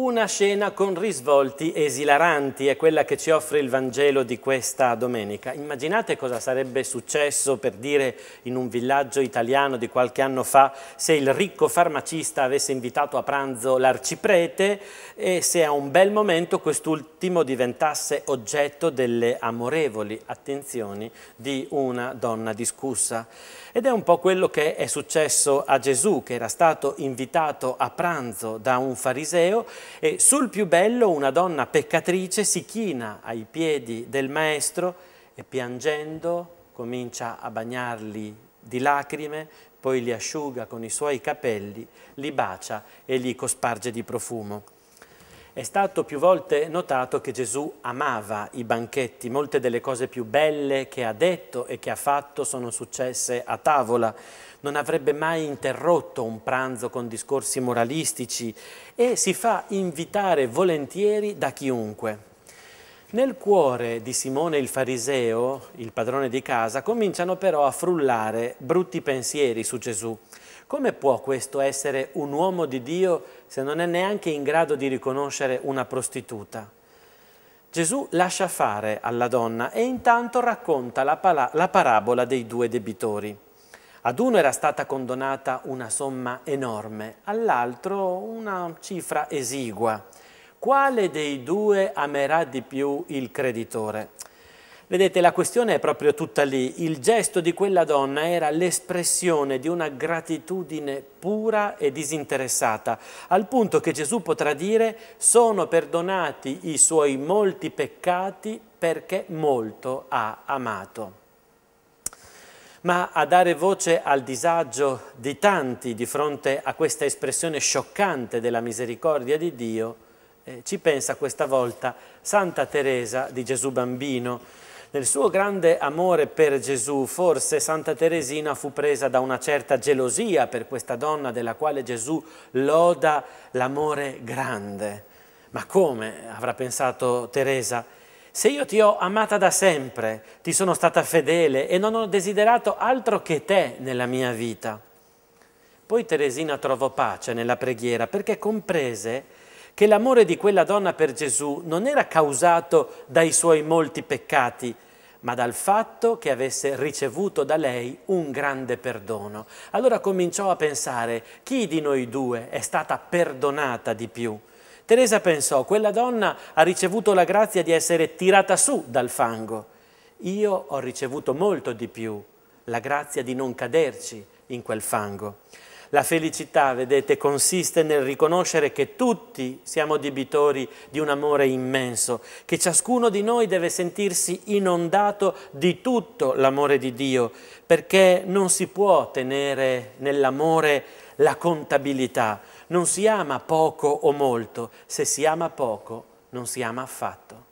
Una scena con risvolti esilaranti è quella che ci offre il Vangelo di questa domenica. Immaginate cosa sarebbe successo per dire in un villaggio italiano di qualche anno fa se il ricco farmacista avesse invitato a pranzo l'arciprete e se a un bel momento quest'ultimo diventasse oggetto delle amorevoli attenzioni di una donna discussa. Ed è un po' quello che è successo a Gesù che era stato invitato a pranzo da un fariseo e sul più bello una donna peccatrice si china ai piedi del maestro e piangendo comincia a bagnarli di lacrime, poi li asciuga con i suoi capelli, li bacia e li cosparge di profumo. È stato più volte notato che Gesù amava i banchetti, molte delle cose più belle che ha detto e che ha fatto sono successe a tavola, non avrebbe mai interrotto un pranzo con discorsi moralistici e si fa invitare volentieri da chiunque. Nel cuore di Simone il fariseo, il padrone di casa, cominciano però a frullare brutti pensieri su Gesù. Come può questo essere un uomo di Dio se non è neanche in grado di riconoscere una prostituta? Gesù lascia fare alla donna e intanto racconta la, la parabola dei due debitori. Ad uno era stata condonata una somma enorme, all'altro una cifra esigua quale dei due amerà di più il creditore? Vedete, la questione è proprio tutta lì. Il gesto di quella donna era l'espressione di una gratitudine pura e disinteressata, al punto che Gesù potrà dire sono perdonati i suoi molti peccati perché molto ha amato. Ma a dare voce al disagio di tanti di fronte a questa espressione scioccante della misericordia di Dio eh, ci pensa questa volta Santa Teresa di Gesù Bambino. Nel suo grande amore per Gesù, forse Santa Teresina fu presa da una certa gelosia per questa donna della quale Gesù loda l'amore grande. Ma come avrà pensato Teresa? Se io ti ho amata da sempre, ti sono stata fedele e non ho desiderato altro che te nella mia vita. Poi Teresina trovò pace nella preghiera perché comprese che l'amore di quella donna per Gesù non era causato dai suoi molti peccati, ma dal fatto che avesse ricevuto da lei un grande perdono. Allora cominciò a pensare chi di noi due è stata perdonata di più. Teresa pensò, quella donna ha ricevuto la grazia di essere tirata su dal fango. Io ho ricevuto molto di più, la grazia di non caderci in quel fango. La felicità, vedete, consiste nel riconoscere che tutti siamo debitori di un amore immenso, che ciascuno di noi deve sentirsi inondato di tutto l'amore di Dio, perché non si può tenere nell'amore la contabilità, non si ama poco o molto, se si ama poco non si ama affatto.